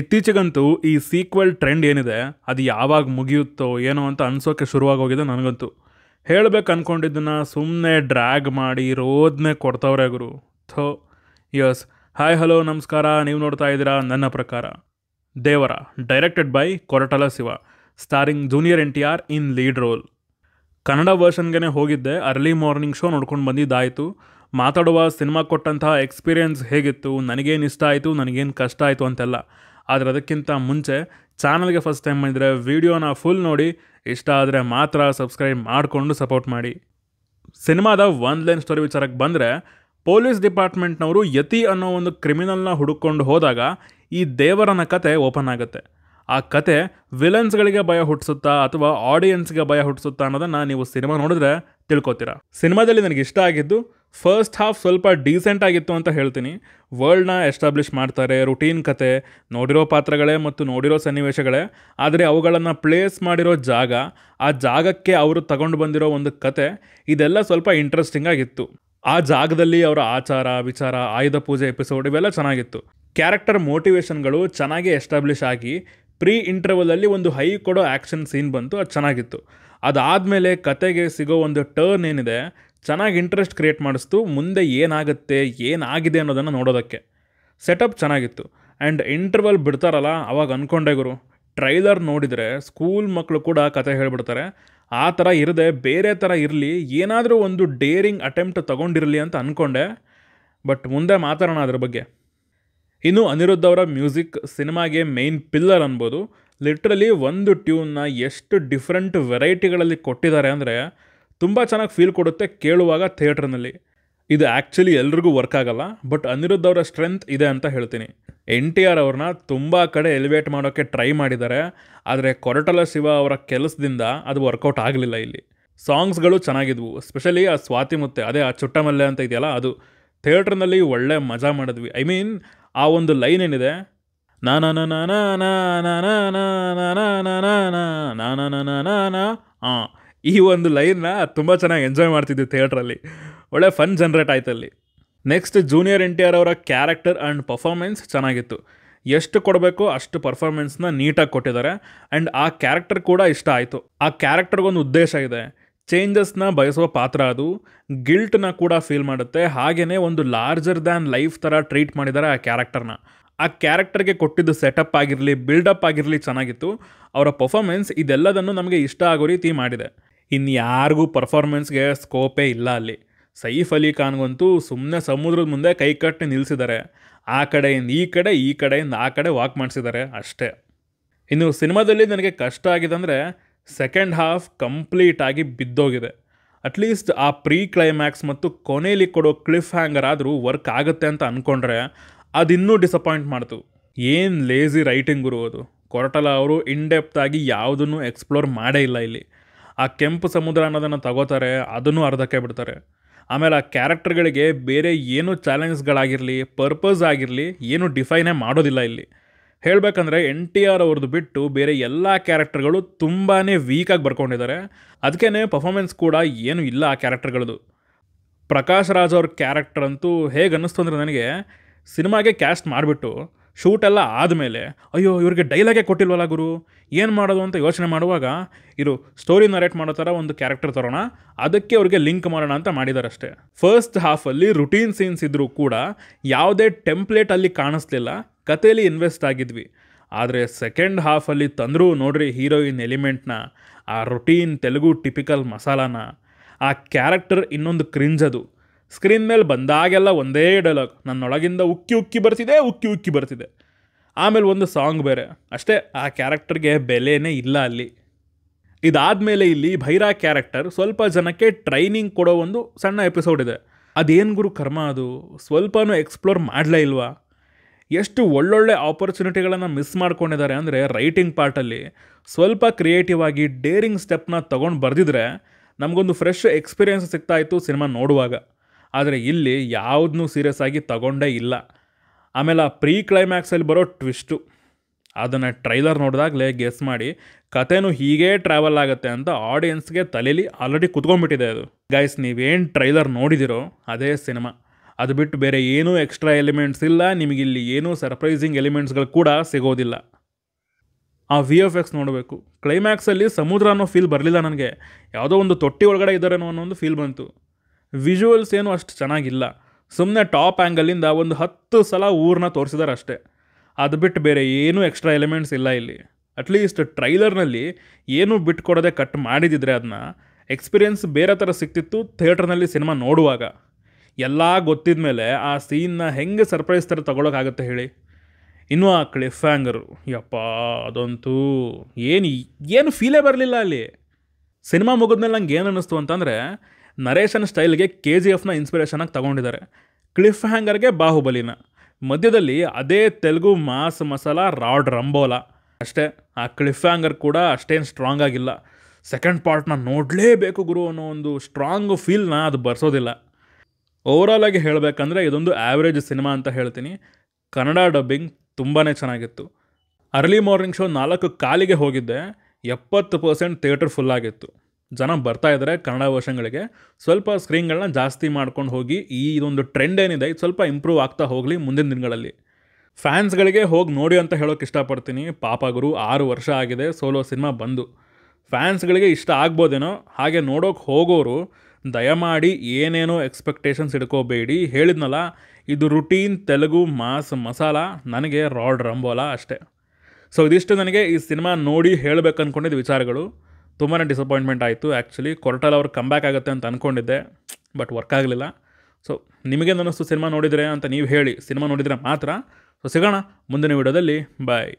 ಇತ್ತೀಚೆಗಂತೂ ಈ sequel trend ಏನಿದೆ ಅದು ಯಾವಾಗ ಮುಗಿಯುತ್ತೋ ಏನೋ ಅಂತ ಅನ್ಸೋಕ್ಕೆ ಶುರುವಾಗೋಗಿದೆ ನನಗಂತೂ ಹೇಳಬೇಕು ಅಂದ್ಕೊಂಡಿದ್ದನ್ನು ಸುಮ್ಮನೆ ಡ್ರ್ಯಾಗ್ ಮಾಡಿ ರೋದ್ನೆ ಕೊಡ್ತವ್ರೆ ಗುರು ಥೋ ಯಸ್ ಹಾಯ್ ಹಲೋ ನಮಸ್ಕಾರ ನೀವು ನೋಡ್ತಾ ಇದ್ದೀರಾ ನನ್ನ ಪ್ರಕಾರ Devara directed by Koratala Siva starring junior N T R in lead role Kannada ವರ್ಷನ್ಗೆ ಹೋಗಿದ್ದೆ ಅರ್ಲಿ ಮಾರ್ನಿಂಗ್ ಶೋ ನೋಡ್ಕೊಂಡು ಬಂದಿದ್ದಾಯಿತು ಮಾತಾಡುವ ಸಿನಿಮಾ ಕೊಟ್ಟಂತಹ ಎಕ್ಸ್ಪೀರಿಯೆನ್ಸ್ ಹೇಗಿತ್ತು ನನಗೇನು ಇಷ್ಟ ಆಯಿತು ನನಗೇನು ಕಷ್ಟ ಆಯಿತು ಅಂತೆಲ್ಲ ಆದರೆ ಅದಕ್ಕಿಂತ ಮುಂಚೆ ಚಾನಲ್ಗೆ ಫಸ್ಟ್ ಟೈಮ್ ಮಾಡಿದರೆ ವೀಡಿಯೋನ ಫುಲ್ ನೋಡಿ ಇಷ್ಟ ಆದರೆ ಮಾತ್ರ ಸಬ್ಸ್ಕ್ರೈಬ್ ಮಾಡಿಕೊಂಡು ಸಪೋರ್ಟ್ ಮಾಡಿ ಸಿನಿಮಾದ ಒನ್ ಲೈನ್ ಸ್ಟೋರಿ ವಿಚಾರಕ್ಕೆ ಬಂದರೆ ಪೊಲೀಸ್ ಡಿಪಾರ್ಟ್ಮೆಂಟ್ನವರು ಯತಿ ಅನ್ನೋ ಒಂದು ಕ್ರಿಮಿನಲ್ನ ಹುಡುಕೊಂಡು ಹೋದಾಗ ಈ ದೇವರನ ಕತೆ ಓಪನ್ ಆಗುತ್ತೆ ಆ ಕತೆ ವಿಲನ್ಸ್ಗಳಿಗೆ ಭಯ ಹುಟ್ಟಿಸುತ್ತಾ ಅಥವಾ ಆಡಿಯನ್ಸ್ಗೆ ಭಯ ಹುಟ್ಟಿಸುತ್ತಾ ಅನ್ನೋದನ್ನು ನೀವು ಸಿನಿಮಾ ನೋಡಿದ್ರೆ ತಿಳ್ಕೊತೀರಾ ಸಿನಿಮಾದಲ್ಲಿ ನನಗೆ ಇಷ್ಟ ಆಗಿದ್ದು ಫಸ್ಟ್ ಹಾಫ್ ಸ್ವಲ್ಪ ಡೀಸೆಂಟ್ ಆಗಿತ್ತು ಅಂತ ಹೇಳ್ತೀನಿ ವರ್ಲ್ಡ್ನ ಎಸ್ಟಾಬ್ಲಿಷ್ ಮಾಡ್ತಾರೆ ರುಟೀನ್ ಕತೆ ನೋಡಿರೋ ಪಾತ್ರಗಳೇ ಮತ್ತು ನೋಡಿರೋ ಸನ್ನಿವೇಶಗಳೇ ಆದರೆ ಅವುಗಳನ್ನು ಪ್ಲೇಸ್ ಮಾಡಿರೋ ಜಾಗ ಆ ಜಾಗಕ್ಕೆ ಅವರು ತಗೊಂಡು ಬಂದಿರೋ ಒಂದು ಕತೆ ಇದೆಲ್ಲ ಸ್ವಲ್ಪ ಇಂಟ್ರೆಸ್ಟಿಂಗ್ ಆಗಿತ್ತು ಆ ಜಾಗದಲ್ಲಿ ಅವರ ಆಚಾರ ವಿಚಾರ ಆಯುಧ ಪೂಜೆ ಎಪಿಸೋಡ್ ಇವೆಲ್ಲ ಚೆನ್ನಾಗಿತ್ತು ಕ್ಯಾರೆಕ್ಟರ್ ಮೋಟಿವೇಶನ್ಗಳು ಚೆನ್ನಾಗಿ ಎಸ್ಟಾಬ್ಲಿಷ್ ಆಗಿ ಪ್ರೀ ಇಂಟ್ರವಲಲ್ಲಿ ಒಂದು ಹೈ ಕೊಡೋ ಆ್ಯಕ್ಷನ್ ಸೀನ್ ಬಂತು ಅದು ಚೆನ್ನಾಗಿತ್ತು ಅದಾದಮೇಲೆ ಕತೆಗೆ ಸಿಗೋ ಒಂದು ಟರ್ನ್ ಏನಿದೆ ಚೆನ್ನಾಗಿ ಇಂಟ್ರೆಸ್ಟ್ ಕ್ರಿಯೇಟ್ ಮಾಡಿಸ್ತು ಮುಂದೆ ಏನಾಗುತ್ತೆ ಏನಾಗಿದೆ ಅನ್ನೋದನ್ನು ನೋಡೋದಕ್ಕೆ ಸೆಟಪ್ ಚೆನ್ನಾಗಿತ್ತು ಆ್ಯಂಡ್ ಇಂಟ್ರವಲ್ ಬಿಡ್ತಾರಲ್ಲ ಅವಾಗ ಅಂದ್ಕೊಂಡೆ ಗುರು ಟ್ರೈಲರ್ ನೋಡಿದರೆ ಸ್ಕೂಲ್ ಮಕ್ಕಳು ಕೂಡ ಕತೆ ಹೇಳ್ಬಿಡ್ತಾರೆ ಆ ಥರ ಇರದೆ ಬೇರೆ ಥರ ಇರಲಿ ಏನಾದರೂ ಒಂದು ಡೇರಿಂಗ್ ಅಟೆಂಪ್ಟ್ ತೊಗೊಂಡಿರಲಿ ಅಂತ ಅಂದ್ಕೊಂಡೆ ಬಟ್ ಮುಂದೆ ಮಾತಾಡೋಣ ಅದ್ರ ಬಗ್ಗೆ ಇನ್ನು ಅನಿರುದ್ಧ ಅವರ ಮ್ಯೂಸಿಕ್ ಸಿನಿಮಾಗೆ ಮೇನ್ ಪಿಲ್ಲರ್ ಅನ್ಬೋದು ಲಿಟ್ರಲಿ ಒಂದು ಟ್ಯೂನ್ನ ಎಷ್ಟು ಡಿಫ್ರೆಂಟ್ ವೆರೈಟಿಗಳಲ್ಲಿ ಕೊಟ್ಟಿದ್ದಾರೆ ಅಂದರೆ ತುಂಬ ಚೆನ್ನಾಗಿ ಫೀಲ್ ಕೊಡುತ್ತೆ ಕೇಳುವಾಗ ಥಿಯೇಟರ್ನಲ್ಲಿ ಇದು ಆ್ಯಕ್ಚುಲಿ ಎಲ್ರಿಗೂ ವರ್ಕ್ ಆಗಲ್ಲ ಬಟ್ ಅನಿರುದ್ಧ ಅವರ ಸ್ಟ್ರೆಂತ್ ಇದೆ ಅಂತ ಹೇಳ್ತೀನಿ ಎನ್ ಟಿ ಆರ್ ಅವ್ರನ್ನ ತುಂಬ ಕಡೆ ಎಲಿವೇಟ್ ಮಾಡೋಕ್ಕೆ ಟ್ರೈ ಮಾಡಿದ್ದಾರೆ ಆದರೆ ಕೊರಟಲ ಶಿವ ಅವರ ಕೆಲಸದಿಂದ ಅದು ವರ್ಕೌಟ್ ಆಗಲಿಲ್ಲ ಇಲ್ಲಿ ಸಾಂಗ್ಸ್ಗಳು ಚೆನ್ನಾಗಿದ್ವು ಸ್ಪೆಷಲಿ ಆ ಸ್ವಾತಿ ಮುತ್ತೆ ಅದೇ ಆ ಚುಟ್ಟಮಲ್ಲೆ ಅಂತ ಇದೆಯಲ್ಲ ಅದು ಥಿಯೇಟ್ರ್ನಲ್ಲಿ ಒಳ್ಳೆ ಮಜಾ ಮಾಡಿದ್ವಿ ಐ ಮೀನ್ ಆ ಒಂದು ಲೈನ್ ಏನಿದೆ ನಾನ ಹಾಂ ಈ ಒಂದು ಲೈನ್ನ ತುಂಬ ಚೆನ್ನಾಗಿ ಎಂಜಾಯ್ ಮಾಡ್ತಿದ್ವಿ ಥಿಯೇಟ್ರಲ್ಲಿ ಒಳ್ಳೆ ಫನ್ ಜನ್ರೇಟ್ ಆಯ್ತು ಅಲ್ಲಿ next junior N T R ಅವರ ಕ್ಯಾರೆಕ್ಟರ್ ಆ್ಯಂಡ್ ಪರ್ಫಾರ್ಮೆನ್ಸ್ ಚೆನ್ನಾಗಿತ್ತು ಎಷ್ಟು ಕೊಡಬೇಕು ಅಷ್ಟು ಪರ್ಫಾರ್ಮೆನ್ಸ್ನ ನೀಟಾಗಿ ಕೊಟ್ಟಿದ್ದಾರೆ ಆ್ಯಂಡ್ ಆ ಕ್ಯಾರೆಕ್ಟರ್ ಕೂಡ ಇಷ್ಟ ಆಯಿತು ಆ ಕ್ಯಾರೆಕ್ಟರ್ಗೊಂದು ಉದ್ದೇಶ ಇದೆ ಚೇಂಜಸ್ನ ಬಯಸುವ ಪಾತ್ರ ಅದು ಗಿಲ್ಟ್ನ ಕೂಡ ಫೀಲ್ ಮಾಡುತ್ತೆ ಹಾಗೆಯೇ ಒಂದು ಲಾರ್ಜರ್ ದ್ಯಾನ್ ಲೈಫ್ ಥರ ಟ್ರೀಟ್ ಮಾಡಿದ್ದಾರೆ ಆ ಕ್ಯಾರೆಕ್ಟರ್ನ ಆ ಕ್ಯಾರೆಕ್ಟರ್ಗೆ ಕೊಟ್ಟಿದ್ದು ಸೆಟಪ್ ಆಗಿರಲಿ ಬಿಲ್ಡಪ್ ಆಗಿರಲಿ ಚೆನ್ನಾಗಿತ್ತು ಅವರ ಪರ್ಫಾರ್ಮೆನ್ಸ್ ಇದೆಲ್ಲದನ್ನು ನಮಗೆ ಇಷ್ಟ ಆಗೋ ರೀತಿ ಮಾಡಿದೆ ಯಾರಿಗೂ ಪರ್ಫಾರ್ಮೆನ್ಸ್ಗೆ ಸ್ಕೋಪೇ ಇಲ್ಲ ಅಲ್ಲಿ ಸೈಫ್ ಅಲಿ ಖಾನ್ಗಂತೂ ಸುಮ್ಮನೆ ಸಮುದ್ರದ ಮುಂದೆ ಕೈ ಕಟ್ಟಿ ನಿಲ್ಲಿಸಿದ್ದಾರೆ ಆ ಕಡೆಯಿಂದ ಈ ಕಡೆ ಈ ಕಡೆಯಿಂದ ಆ ಕಡೆ ವಾಕ್ ಮಾಡಿಸಿದ್ದಾರೆ ಅಷ್ಟೇ ಇನ್ನು ಸಿನಿಮಾದಲ್ಲಿ ನನಗೆ ಕಷ್ಟ ಆಗಿದೆ ಅಂದರೆ ಸೆಕೆಂಡ್ ಹಾಫ್ ಕಂಪ್ಲೀಟಾಗಿ ಬಿದ್ದೋಗಿದೆ ಅಟ್ಲೀಸ್ಟ್ ಆ ಪ್ರೀ ಕ್ಲೈಮ್ಯಾಕ್ಸ್ ಮತ್ತು ಕೊನೆಯಲ್ಲಿ ಕೊಡೋ ಕ್ಲಿಫ್ ಹ್ಯಾಂಗರ್ ಆದರೂ ವರ್ಕ್ ಆಗುತ್ತೆ ಅಂತ ಅಂದ್ಕೊಂಡ್ರೆ ಅದಿನ್ನೂ ಡಿಸಪಾಯಿಂಟ್ ಮಾಡ್ತು ಏನು ಲೇಝಿ ರೈಟಿಂಗ್ ಅದು ಕೊರಟಲ ಅವರು ಇನ್ಡೆಪ್ತಾಗಿ ಆಗಿ ಯಾವುದನ್ನು ಎಕ್ಸ್ಪ್ಲೋರ್ ಮಾಡೇ ಇಲ್ಲ ಇಲ್ಲಿ ಆ ಕೆಂಪು ಸಮುದ್ರ ಅನ್ನೋದನ್ನು ತಗೋತಾರೆ ಅದನ್ನು ಅರ್ಧಕ್ಕೆ ಬಿಡ್ತಾರೆ ಆಮೇಲೆ ಆ ಕ್ಯಾರೆಕ್ಟರ್ಗಳಿಗೆ ಬೇರೆ ಏನು ಚಾಲೆಂಜ್ಗಳಾಗಿರಲಿ ಪರ್ಪಸ್ ಆಗಿರಲಿ ಏನು ಡಿಫೈನೇ ಮಾಡೋದಿಲ್ಲ ಇಲ್ಲಿ ಹೇಳಬೇಕಂದ್ರೆ ಎನ್ ಟಿ ಆರ್ ಅವ್ರದ್ದು ಬಿಟ್ಟು ಬೇರೆ ಎಲ್ಲ ಕ್ಯಾರೆಕ್ಟರ್ಗಳು ತುಂಬಾ ವೀಕಾಗಿ ಬರ್ಕೊಂಡಿದ್ದಾರೆ ಅದಕ್ಕೇ ಪರ್ಫಾರ್ಮೆನ್ಸ್ ಕೂಡ ಏನೂ ಇಲ್ಲ ಆ ಕ್ಯಾರೆಕ್ಟರ್ಗಳದ್ದು ಪ್ರಕಾಶ್ ರಾಜ್ ಅವ್ರ ಕ್ಯಾರೆಕ್ಟರ್ ಅಂತೂ ಹೇಗೆ ಅನ್ನಿಸ್ತು ಅಂದರೆ ನನಗೆ ಸಿನಿಮಾಗೆ ಕ್ಯಾಸ್ಟ್ ಮಾಡಿಬಿಟ್ಟು ಶೂಟೆಲ್ಲ ಆದಮೇಲೆ ಅಯ್ಯೋ ಇವ್ರಿಗೆ ಡೈಲಾಗೆ ಕೊಟ್ಟಿಲ್ವಲ್ಲ ಗುರು ಏನು ಮಾಡೋದು ಅಂತ ಯೋಚನೆ ಮಾಡುವಾಗ ಇರು ಸ್ಟೋರಿ ನರೇಟ್ ಮಾಡೋ ಥರ ಒಂದು ಕ್ಯಾರೆಕ್ಟರ್ ತರೋಣ ಅದಕ್ಕೆ ಅವ್ರಿಗೆ ಲಿಂಕ್ ಮಾಡೋಣ ಅಂತ ಮಾಡಿದ್ದಾರೆ ಅಷ್ಟೇ ಫಸ್ಟ್ ಹಾಫಲ್ಲಿ ರುಟೀನ್ ಸೀನ್ಸ್ ಇದ್ದರೂ ಕೂಡ ಯಾವುದೇ ಟೆಂಪ್ಲೇಟಲ್ಲಿ ಕಾಣಿಸ್ಲಿಲ್ಲ ಕಥೇಲಿ ಇನ್ವೆಸ್ಟ್ ಆಗಿದ್ವಿ ಆದರೆ ಸೆಕೆಂಡ್ ಹಾಫಲ್ಲಿ ತಂದರೂ ನೋಡ್ರಿ ಹೀರೋಯಿನ್ ಎಲಿಮೆಂಟ್ನ ಆ ರೊಟೀನ್ ತೆಲುಗು ಟಿಪಿಕಲ್ ಮಸಾಲಾನ ಆ ಕ್ಯಾರೆಕ್ಟರ್ ಇನ್ನೊಂದು ಕ್ರಿಂಜ್ ಅದು ಸ್ಕ್ರೀನ್ ಮೇಲೆ ಬಂದಾಗೆಲ್ಲ ಒಂದೇ ಡೈಲಾಗ್ ನನ್ನೊಳಗಿಂದ ಉಕ್ಕಿ ಉಕ್ಕಿ ಬರ್ತಿದೆ ಉಕ್ಕಿ ಉಕ್ಕಿ ಬರ್ತಿದೆ ಆಮೇಲೆ ಒಂದು ಸಾಂಗ್ ಬೇರೆ ಅಷ್ಟೇ ಆ ಕ್ಯಾರೆಕ್ಟರ್ಗೆ ಬೆಲೆಯೇ ಇಲ್ಲ ಅಲ್ಲಿ ಇದಾದ ಮೇಲೆ ಇಲ್ಲಿ ಭೈರಾ ಕ್ಯಾರೆಕ್ಟರ್ ಸ್ವಲ್ಪ ಜನಕ್ಕೆ ಟ್ರೈನಿಂಗ್ ಕೊಡೋ ಒಂದು ಸಣ್ಣ ಎಪಿಸೋಡ್ ಇದೆ ಅದೇನು ಗುರು ಕರ್ಮ ಅದು ಸ್ವಲ್ಪನೂ ಎಕ್ಸ್ಪ್ಲೋರ್ ಮಾಡಲೇ ಇಲ್ವಾ ಎಷ್ಟು ಒಳ್ಳೊಳ್ಳೆ ಆಪರ್ಚುನಿಟಿಗಳನ್ನು ಮಿಸ್ ಮಾಡ್ಕೊಂಡಿದ್ದಾರೆ ಅಂದರೆ ರೈಟಿಂಗ್ ಪಾರ್ಟಲ್ಲಿ ಸ್ವಲ್ಪ ಕ್ರಿಯೇಟಿವ್ ಆಗಿ ಡೇರಿಂಗ್ ಸ್ಟೆಪ್ನ ತೊಗೊಂಡು ಬರೆದಿದ್ರೆ ನಮಗೊಂದು ಫ್ರೆಶ್ ಎಕ್ಸ್ಪೀರಿಯೆನ್ಸ್ ಸಿಗ್ತಾಯಿತ್ತು ಸಿನಿಮಾ ನೋಡುವಾಗ ಆದರೆ ಇಲ್ಲಿ ಯಾವುದನ್ನೂ ಸೀರಿಯಸ್ ಆಗಿ ತಗೊಂಡೇ ಇಲ್ಲ ಆಮೇಲೆ ಆ ಪ್ರೀ ಕ್ಲೈಮ್ಯಾಕ್ಸಲ್ಲಿ ಬರೋ ಟ್ವಿಸ್ಟು ಅದನ್ನು ಟ್ರೈಲರ್ ನೋಡಿದಾಗಲೇ ಗೆಸ್ ಮಾಡಿ ಕಥೆನೂ ಹೀಗೇ ಟ್ರಾವೆಲ್ ಆಗುತ್ತೆ ಅಂತ ಆಡಿಯನ್ಸ್ಗೆ ತಲೆಯಲ್ಲಿ ಆಲ್ರೆಡಿ ಕುತ್ಕೊಂಡ್ಬಿಟ್ಟಿದೆ ಅದು ಗೈಸ್ ನೀವೇನು ಟ್ರೈಲರ್ ನೋಡಿದಿರೋ ಅದೇ ಸಿನಿಮಾ ಅದು ಬಿಟ್ಟು ಬೇರೆ ಏನೂ ಎಕ್ಸ್ಟ್ರಾ ಎಲಿಮೆಂಟ್ಸ್ ಇಲ್ಲ ನಿಮಗಿಲ್ಲಿ ಏನೂ ಸರ್ಪ್ರೈಸಿಂಗ್ ಎಲಿಮೆಂಟ್ಸ್ಗಳು ಕೂಡ ಸಿಗೋದಿಲ್ಲ ಆ ವಿ ಎಫ್ ಎಕ್ಸ್ ನೋಡಬೇಕು ಕ್ಲೈಮ್ಯಾಕ್ಸಲ್ಲಿ ಸಮುದ್ರ ಅನ್ನೋ ಫೀಲ್ ಬರಲಿಲ್ಲ ನನಗೆ ಯಾವುದೋ ಒಂದು ತೊಟ್ಟಿ ಒಳಗಡೆ ಇದ್ದಾರೇನೋ ಅನ್ನೋ ಒಂದು ಫೀಲ್ ಬಂತು ವಿಜುವಲ್ಸ್ ಏನೂ ಅಷ್ಟು ಚೆನ್ನಾಗಿಲ್ಲ ಸುಮ್ಮನೆ ಟಾಪ್ ಆ್ಯಂಗಲಿಂದ ಒಂದು ಹತ್ತು ಸಲ ಊರನ್ನ ತೋರಿಸಿದಾರೆ ಅಷ್ಟೇ ಅದು ಬಿಟ್ಟು ಬೇರೆ ಏನೂ ಎಕ್ಸ್ಟ್ರಾ ಎಲಿಮೆಂಟ್ಸ್ ಇಲ್ಲ ಇಲ್ಲಿ ಅಟ್ಲೀಸ್ಟ್ ಟ್ರೈಲರ್ನಲ್ಲಿ ಏನೂ ಬಿಟ್ಕೊಡೋದೆ ಕಟ್ ಮಾಡಿದಿದ್ರೆ ಅದನ್ನ ಎಕ್ಸ್ಪೀರಿಯನ್ಸ್ ಬೇರೆ ಥರ ಸಿಕ್ತಿತ್ತು ಥಿಯೇಟ್ರ್ನಲ್ಲಿ ಸಿನಿಮಾ ನೋಡುವಾಗ ಎಲ್ಲ ಗೊತ್ತಿದ ಮೇಲೆ ಆ ಸೀನ್ನ ಹೆಂಗೆ ಸರ್ಪ್ರೈಸ್ ಥರ ತಗೊಳಕ್ಕಾಗತ್ತೆ ಹೇಳಿ ಇನ್ನೂ ಆ ಕ್ಲಿಫ್ ಹ್ಯಾಂಗರು ಯಪ್ಪ ಅದಂತೂ ಏನು ಏನು ಫೀಲೇ ಬರಲಿಲ್ಲ ಅಲ್ಲಿ ಸಿನಿಮಾ ಮುಗಿದ್ಮೇಲೆ ನಂಗೆ ಏನು ಅನ್ನಿಸ್ತು ಅಂತಂದರೆ ನರೇಶನ್ ಸ್ಟೈಲ್ಗೆ ಕೆ ಜಿ ಎಫ್ನ ಇನ್ಸ್ಪಿರೇಷನಾಗಿ ತಗೊಂಡಿದ್ದಾರೆ ಕ್ಲಿಫ್ ಹ್ಯಾಂಗರ್ಗೆ ಬಾಹುಬಲಿನ ಮಧ್ಯದಲ್ಲಿ ಅದೇ ತೆಲುಗು ಮಾಸ್ ಮಸಾಲ ರಾಡ್ ರಂಬೋಲ ಅಷ್ಟೇ ಆ ಕ್ಲಿಫ್ ಹ್ಯಾಂಗರ್ ಕೂಡ ಅಷ್ಟೇನು ಸ್ಟ್ರಾಂಗ್ ಆಗಿಲ್ಲ ಸೆಕೆಂಡ್ ಪಾರ್ಟ್ನ ನೋಡಲೇಬೇಕು ಗುರು ಅನ್ನೋ ಒಂದು ಸ್ಟ್ರಾಂಗ್ ಫೀಲ್ನ ಅದು ಬರ್ಸೋದಿಲ್ಲ ಓವರಾಲ್ ಆಗಿ ಹೇಳಬೇಕಂದ್ರೆ ಇದೊಂದು ಆ್ಯಾವ್ರೇಜ್ ಸಿನಿಮಾ ಅಂತ ಹೇಳ್ತೀನಿ ಕನ್ನಡ ಡಬ್ಬಿಂಗ್ ತುಂಬಾ ಚೆನ್ನಾಗಿತ್ತು ಅರ್ಲಿ ಮಾರ್ನಿಂಗ್ ಶೋ ನಾಲ್ಕು ಕಾಲಿಗೆ ಹೋಗಿದ್ದೆ ಎಪ್ಪತ್ತು ಪರ್ಸೆಂಟ್ ಥಿಯೇಟರ್ ಫುಲ್ ಆಗಿತ್ತು ಜನ ಬರ್ತಾ ಇದ್ದಾರೆ ಕನ್ನಡ ವರ್ಷಗಳಿಗೆ ಸ್ವಲ್ಪ ಸ್ಕ್ರೀನ್ಗಳನ್ನ ಜಾಸ್ತಿ ಮಾಡ್ಕೊಂಡು ಹೋಗಿ ಈ ಇದೊಂದು ಟ್ರೆಂಡ್ ಏನಿದೆ ಇದು ಸ್ವಲ್ಪ ಇಂಪ್ರೂವ್ ಆಗ್ತಾ ಹೋಗಲಿ ಮುಂದಿನ ದಿನಗಳಲ್ಲಿ ಫ್ಯಾನ್ಸ್ಗಳಿಗೆ ಹೋಗಿ ನೋಡಿ ಅಂತ ಹೇಳೋಕೆ ಇಷ್ಟಪಡ್ತೀನಿ ಪಾಪ ಗುರು ಆರು ವರ್ಷ ಆಗಿದೆ ಸೋಲೋ ಸಿನಿಮಾ ಬಂದು ಫ್ಯಾನ್ಸ್ಗಳಿಗೆ ಇಷ್ಟ ಆಗ್ಬೋದೇನೋ ಹಾಗೆ ನೋಡೋಕೆ ಹೋಗೋರು ದಯಮಾಡಿ ಏನೇನೋ ಎಕ್ಸ್ಪೆಕ್ಟೇಷನ್ಸ್ ಇಡ್ಕೋಬೇಡಿ ಹೇಳಿದ್ನಲ್ಲ ಇದು ರುಟೀನ್ ತೆಲುಗು ಮಾಸ್ ಮಸಾಲ ನನಗೆ ರಾಡ್ ರಂಬೋಲ ಅಷ್ಟೇ ಸೊ ಇದಿಷ್ಟು ನನಗೆ ಈ ಸಿನಿಮಾ ನೋಡಿ ಹೇಳಬೇಕು ಅನ್ಕೊಂಡಿದ್ದ ವಿಚಾರಗಳು ತುಂಬಾ ಡಿಸಪಾಯಿಂಟ್ಮೆಂಟ್ ಆಯಿತು ಆ್ಯಕ್ಚುಲಿ ಕೊರಟಲ್ ಅವ್ರು ಕಮ್ಬ್ಯಾಕ್ ಆಗುತ್ತೆ ಅಂತ ಅಂದ್ಕೊಂಡಿದ್ದೆ ಬಟ್ ವರ್ಕ್ ಆಗಲಿಲ್ಲ ಸೊ ನಿಮಗೇನು ಅನ್ನಿಸ್ತು ಸಿನಿಮಾ ನೋಡಿದರೆ ಅಂತ ನೀವು ಹೇಳಿ ಸಿನಿಮಾ ನೋಡಿದರೆ ಮಾತ್ರ ಸೊ ಸಿಗೋಣ ಮುಂದಿನ ವಿಡಿಯೋದಲ್ಲಿ ಬಾಯ್